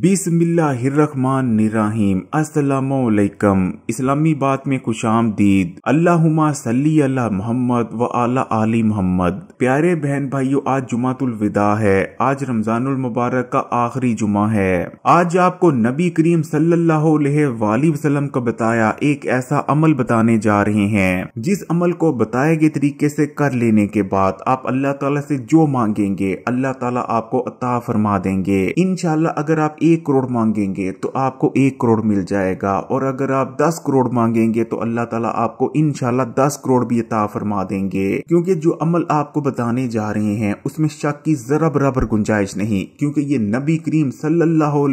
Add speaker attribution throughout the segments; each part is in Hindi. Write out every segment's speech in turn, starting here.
Speaker 1: बिसमिल्लाहिर्रहमानिर्रहीम अस्सलामुअलैकम इस्लामी बात में खुश आमदीद अल्लाहुमा सल्ली अल्लाह मोहम्मद व आला आली मोहम्मद प्यारे बहन भाइयों आज जुमातुल विदा है आज रमजानुल मुबारक का आखिरी जुमा है आज आपको नबी करीम सल्लल्लाहु अलैहि वसल्लम का बताया एक ऐसा अमल बताने जा रहे हैं जिस अमल को बताए गए तरीके से कर लेने के बाद आप अल्लाह ताला से जो मांगेंगे अल्लाह ताला आपको अता फरमा देंगे इनशाला अगर आप एक करोड़ मांगेंगे तो आपको एक करोड़ मिल जाएगा और अगर आप दस करोड़ मांगेंगे तो अल्लाह ताला आपको इनशाला दस करोड़ भी अता फरमा देंगे क्योंकि जो अमल आपको बताने जा रहे हैं उसमें शक की जरा बराबर गुंजाइश नहीं क्योंकि ये नबी करीम सल्लल्लाहु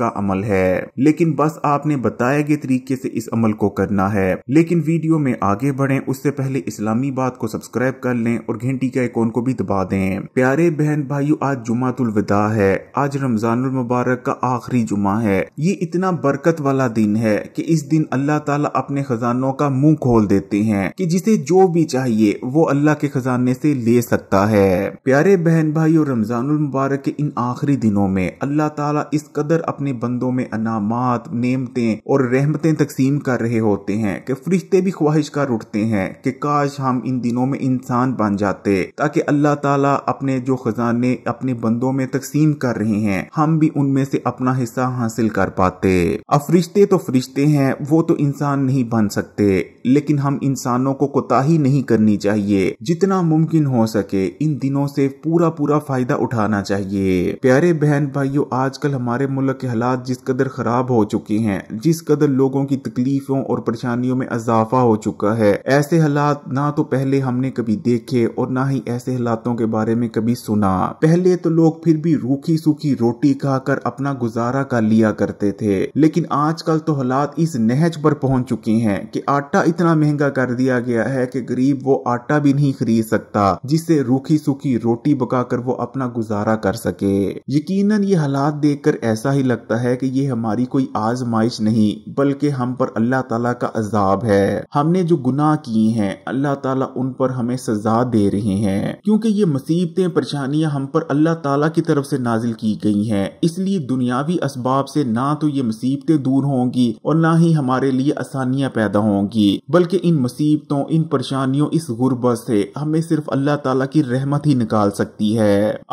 Speaker 1: का अमल है लेकिन बस आपने बताए गए तरीके से इस अमल को करना है लेकिन वीडियो में आगे बढ़े उससे पहले इस्लामी बात को सब्सक्राइब कर लें और घंटी के आइकॉन को भी दबा दें प्यारे बहन भाइयों आज जुमातुल विदा है आज रमजान रमजानुल मुबारक का आखिरी जुमा है ये इतना बरकत वाला दिन है कि इस दिन अल्लाह ताला अपने खजानों का मुंह खोल देते हैं कि जिसे जो भी चाहिए वो अल्लाह के खजाने से ले सकता है प्यारे बहन भाई और रमजानुल मुबारक के इन आखिरी दिनों में अल्लाह ताला इस कदर अपने बंदों में अनामात नियमते और रहमतें तकसीम कर रहे होते हैं कि फरिश्ते भी ख्वाहिश कर उठते हैं कि काश हम इन दिनों में इंसान बन जाते ताकि अल्लाह ताला अपने जो खजाने अपने बंदों में तकसीम कर रहे हैं हम हम भी उनमें से अपना हिस्सा हासिल कर पाते अब फरिश्ते तो फरिश्ते हैं वो तो इंसान नहीं बन सकते लेकिन हम इंसानों को कोताही नहीं करनी चाहिए जितना मुमकिन हो सके इन दिनों से पूरा पूरा फायदा उठाना चाहिए प्यारे बहन भाइयों आजकल हमारे मुल्क के हालात जिस कदर खराब हो चुके हैं जिस कदर लोगों की तकलीफों और परेशानियों में इजाफा हो चुका है ऐसे हालात ना तो पहले हमने कभी देखे और ना ही ऐसे हालातों के बारे में कभी सुना पहले तो लोग फिर भी रूखी सूखी रोटी खाकर अपना गुजारा कर लिया करते थे लेकिन आजकल तो हालात इस नहज पर पहुंच चुके हैं कि आटा इतना महंगा कर दिया गया है कि गरीब वो आटा भी नहीं खरीद सकता जिससे रूखी सूखी रोटी पकाकर वो अपना गुजारा कर सके यकीन ये हालात देख ऐसा ही लगता है की ये हमारी कोई आजमाइश नहीं बल्कि हम पर अल्लाह तला का अजाब है हमने जो गुनाह किए हैं अल्लाह तला उन पर हमें सजा दे रहे हैं क्योंकि ये मुसीबतें परेशानियां हम पर अल्लाह ताला की तरफ से नाजिल की गई हैं हैं इसलिए दुनियावी इसबाब से ना तो ये मुसीबतें दूर होंगी और ना ही हमारे लिए आसानियां पैदा होंगी बल्कि इन मुसीबतों इन परेशानियों इस गुर्बत से हमें सिर्फ अल्लाह ताला की रहमत ही निकाल सकती है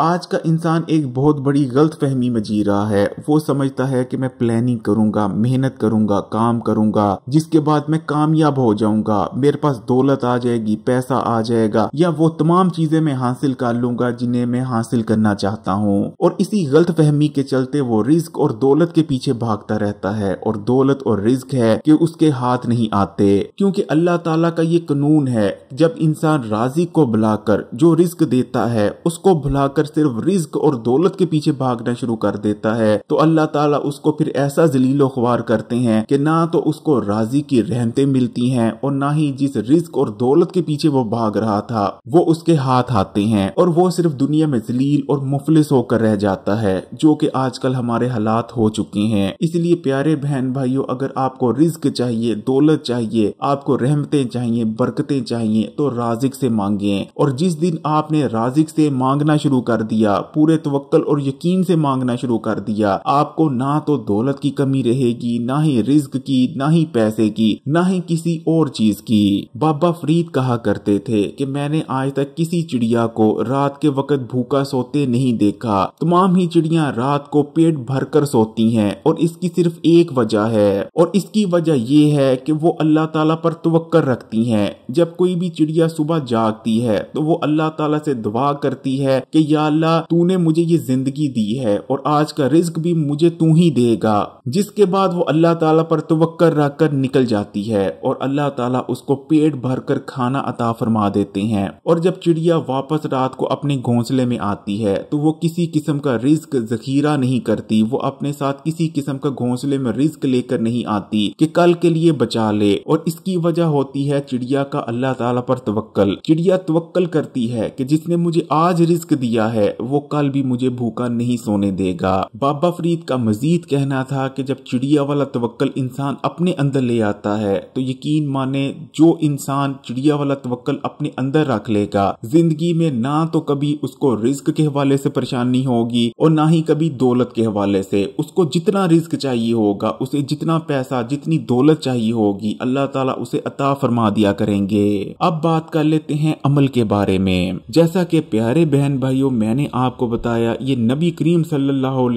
Speaker 1: आज का इंसान एक बहुत बड़ी गलत फहमी में जी रहा है वो समझता है कि मैं प्लानिंग करूंगा मेहनत करूंगा काम करूंगा जिसके बाद मैं कामयाब हो जाऊंगा मेरे पास दौलत आ जाएगी पैसा आ जाएगा या वो तमाम चीजें मैं हासिल कर लूंगा जिन्हें मैं हासिल करना चाहता हूँ और इसी गलत फहमी कमी के चलते वो रिस्क और दौलत के पीछे भागता रहता है और दौलत और रिस्क है कि उसके हाथ नहीं आते क्योंकि अल्लाह ताला का ये कानून है जब इंसान राजी को बुलाकर जो रिस्क देता है उसको भुलाकर सिर्फ रिस्क और दौलत के पीछे भागना शुरू कर देता है तो अल्लाह ताला उसको फिर ऐसा जलीलो ख्वार करते हैं कि ना तो उसको राजी की रहमतें मिलती हैं और ना ही जिस रिस्क और दौलत के पीछे वो भाग रहा था वो उसके हाथ आते हैं और वो सिर्फ दुनिया में जलील और मुफलिस होकर रह जाता है जो जो कि आजकल हमारे हालात हो चुके हैं इसलिए प्यारे बहन भाइयों अगर आपको रिस्क चाहिए दौलत चाहिए आपको रहमतें चाहिए बरकतें चाहिए तो राजिक से मांगे और जिस दिन आपने राजिक से मांगना शुरू कर दिया पूरे तवक्ल और यकीन से मांगना शुरू कर दिया आपको ना तो दौलत की कमी रहेगी ना ही रिस्क की ना ही पैसे की ना ही किसी और चीज की बाबा फरीद कहा करते थे कि मैंने आज तक किसी चिड़िया को रात के वक्त भूखा सोते नहीं देखा तमाम ही चिड़िया रात को पेट भरकर सोती हैं और इसकी सिर्फ एक वजह है और इसकी वजह यह है कि वो अल्लाह ताला पर तवक्कर रखती हैं जब कोई भी चिड़िया सुबह जागती है तो वो अल्लाह ताला से दुआ करती है कि या अल्लाह तूने मुझे ये जिंदगी दी है और आज का रिस्क भी मुझे तू ही देगा जिसके बाद वो अल्लाह ताला पर तवक्कर रखकर निकल जाती है और अल्लाह ताला उसको पेट कर खाना अता फरमा देते हैं और जब चिड़िया वापस रात को अपने घोंसले में आती है तो वो किसी किस्म का रिस्क जखीरा नहीं करती वो अपने साथ किसी किस्म का घोंसले में रिस्क लेकर नहीं आती कि कल के लिए बचा ले और इसकी वजह होती है चिड़िया का अल्लाह ताला पर तवक्ल चिड़िया तवक्ल करती है कि जिसने मुझे आज रिस्क दिया है वो कल भी मुझे भूखा नहीं सोने देगा बाबा फरीद का मजीद कहना था कि जब चिड़िया वाला तवक्ल इंसान अपने अंदर ले आता है तो यकीन माने जो इंसान चिड़िया वाला तवक्ल अपने अंदर रख लेगा जिंदगी में ना तो कभी उसको रिस्क के हवाले से परेशानी होगी और ना ही कभी कभी दौलत के हवाले से उसको जितना रिस्क चाहिए होगा उसे जितना पैसा जितनी दौलत चाहिए होगी अल्लाह ताला उसे अता फरमा दिया करेंगे अब बात कर लेते हैं अमल के बारे में जैसा कि प्यारे बहन भाइयों मैंने आपको बताया ये नबी करीम सल्लल्लाहु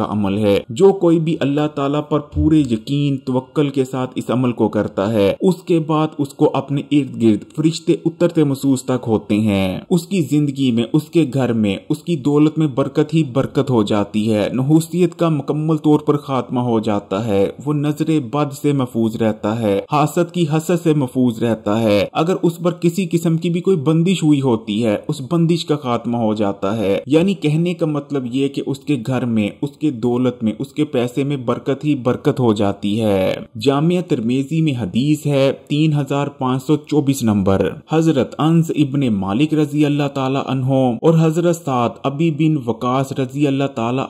Speaker 1: का अमल है जो कोई भी अल्लाह तला पर पूरे यकीन तवक्ल के साथ इस अमल को करता है उसके बाद उसको अपने इर्द गिर्द फरिश्ते उतरते महसूस तक होते हैं उसकी जिंदगी में उसके घर में उसकी दौलत में बरकत ही बरकत बरकत हो जाती है नहूसियत का मुकम्मल तौर पर खात्मा हो जाता है वो नजरे बद से महफूज रहता है हासत की हसत से महफूज रहता है अगर उस पर किसी किस्म की भी कोई बंदिश हुई होती है उस बंदिश का खात्मा हो जाता है यानी कहने का मतलब ये कि उसके घर में उसके दौलत में उसके पैसे में बरकत ही बरकत हो जाती है जामिया तरमेजी में हदीस है तीन हजार पाँच सौ चौबीस नंबर हजरत अंस इबन मालिक रजी अल्लाह तला और हजरत साद अबी बिन वकास रजी रजी अल्लाह तला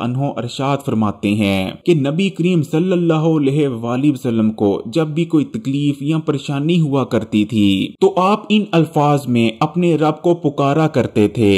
Speaker 1: अरशाद फरमाते हैं कि नबी करीम सल्लाम को जब भी कोई तकलीफ या परेशानी हुआ करती थी तो आप इन अल्फाज में अपने रब को पुकारा करते थे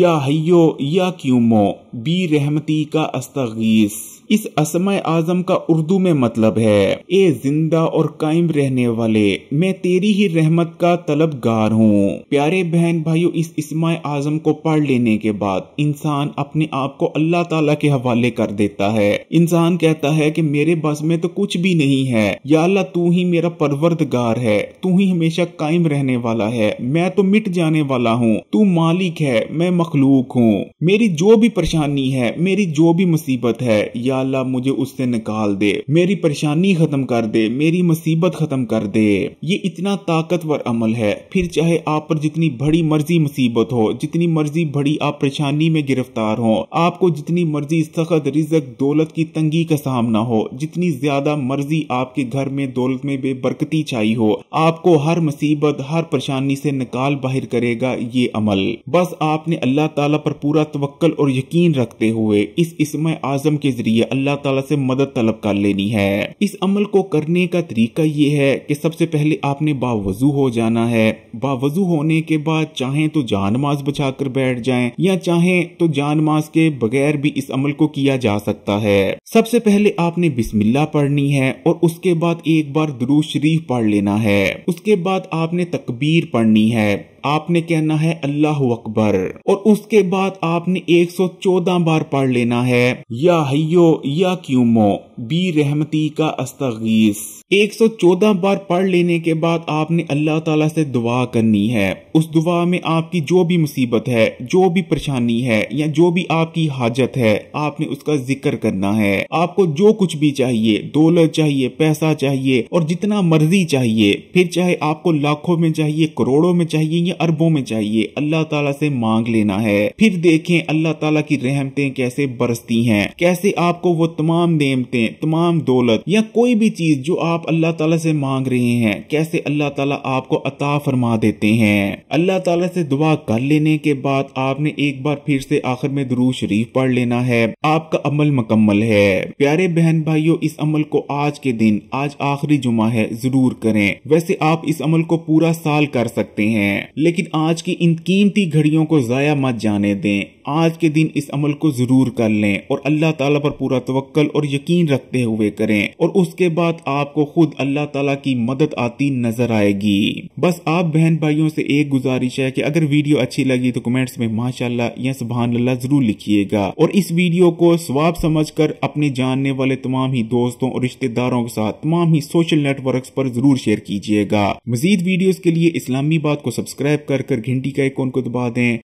Speaker 1: या हयो या क्यूमो बी रहमती का अस्तगीस इस असम आजम का उर्दू में मतलब है ए जिंदा और कायम रहने वाले मैं तेरी ही रहमत का तलब गार हूँ प्यारे बहन भाइयों इस इसमाय आजम को पढ़ लेने के बाद इंसान अपने आप को अल्लाह ताला के हवाले कर देता है इंसान कहता है कि मेरे बस में तो कुछ भी नहीं है या अल्लाह तू ही मेरा परवरदगार है तू ही हमेशा कायम रहने वाला है मैं तो मिट जाने वाला हूँ तू मालिक है मैं मखलूक हूँ मेरी जो भी परेशानी है मेरी जो भी मुसीबत है या अल्लाह मुझे उससे निकाल दे मेरी परेशानी खत्म कर दे मेरी मुसीबत खत्म कर दे ये इतना ताकतवर अमल है फिर चाहे आप पर जितनी बड़ी मर्जी मुसीबत हो जितनी मर्जी बड़ी आप परेशानी में गिरफ्तार हो आप आपको जितनी मर्जी सख्त रिजक दौलत की तंगी का सामना हो जितनी ज्यादा मर्जी आपके घर में दौलत में बेबरकती चाहिए हो आपको हर मुसीबत हर परेशानी से निकाल बाहर करेगा ये अमल बस आपने अल्लाह ताला पर पूरा तवक्ल और यकीन रखते हुए इस इसम आजम के जरिए अल्लाह ताला से मदद तलब कर लेनी है इस अमल को करने का तरीका ये है की सबसे पहले आपने बावजू हो जाना है बावजू होने के बाद चाहे तो जान माज बचा कर बैठ जाए या चाहे तो जान माज के बगैर भी इस अमल को किया जा सकता है सबसे पहले आपने बिस्मिल्ला पढ़नी है और उसके बाद एक बार दरू शरीफ पढ़ लेना है उसके बाद आपने तकबीर पढ़नी है आपने कहना है अल्लाह अकबर और उसके बाद आपने 114 बार पढ़ लेना है या हयो या क्यूमो बी रहमती का अस्तगीस 114 बार पढ़ लेने के बाद आपने अल्लाह ताला से दुआ करनी है उस दुआ में आपकी जो भी मुसीबत है जो भी परेशानी है या जो भी आपकी हाजत है आपने उसका जिक्र करना है आपको जो कुछ भी चाहिए दौलत चाहिए पैसा चाहिए और जितना मर्जी चाहिए फिर चाहे आपको लाखों में चाहिए करोड़ों में चाहिए या अरबों में चाहिए अल्लाह ताला से मांग लेना है फिर देखें अल्लाह ताला की रहमतें कैसे बरसती हैं कैसे आपको वो तमाम नेमतें तमाम दौलत या कोई भी चीज जो आप अल्लाह ताला से मांग रहे हैं कैसे अल्लाह ताला आपको अता फरमा देते हैं अल्लाह ताला से दुआ कर लेने के बाद आपने एक बार फिर से आखिर में दरू शरीफ पढ़ लेना है आपका अमल मुकम्मल है प्यारे बहन भाइयों इस अमल को आज के दिन आज आखिरी जुमा है जरूर करें वैसे आप इस अमल को पूरा साल कर सकते हैं लेकिन आज की इन कीमती घड़ियों को ज़ाया मत जाने दें आज के दिन इस अमल को जरूर कर लें और अल्लाह ताला पर पूरा तवक्ल और यकीन रखते हुए करें और उसके बाद आपको खुद अल्लाह ताला की मदद आती नजर आएगी बस आप बहन भाइयों से एक गुजारिश है कि अगर वीडियो अच्छी लगी तो कमेंट्स में माशाला या सुबहान अल्लाह जरूर लिखिएगा और इस वीडियो को स्वाब समझ कर अपने जानने वाले तमाम ही दोस्तों और रिश्तेदारों के साथ तमाम ही सोशल नेटवर्क पर जरूर शेयर कीजिएगा मजीद वीडियो के लिए इस्लामी बात को सब्सक्राइब कर घंटी का आइकॉन को दबा दें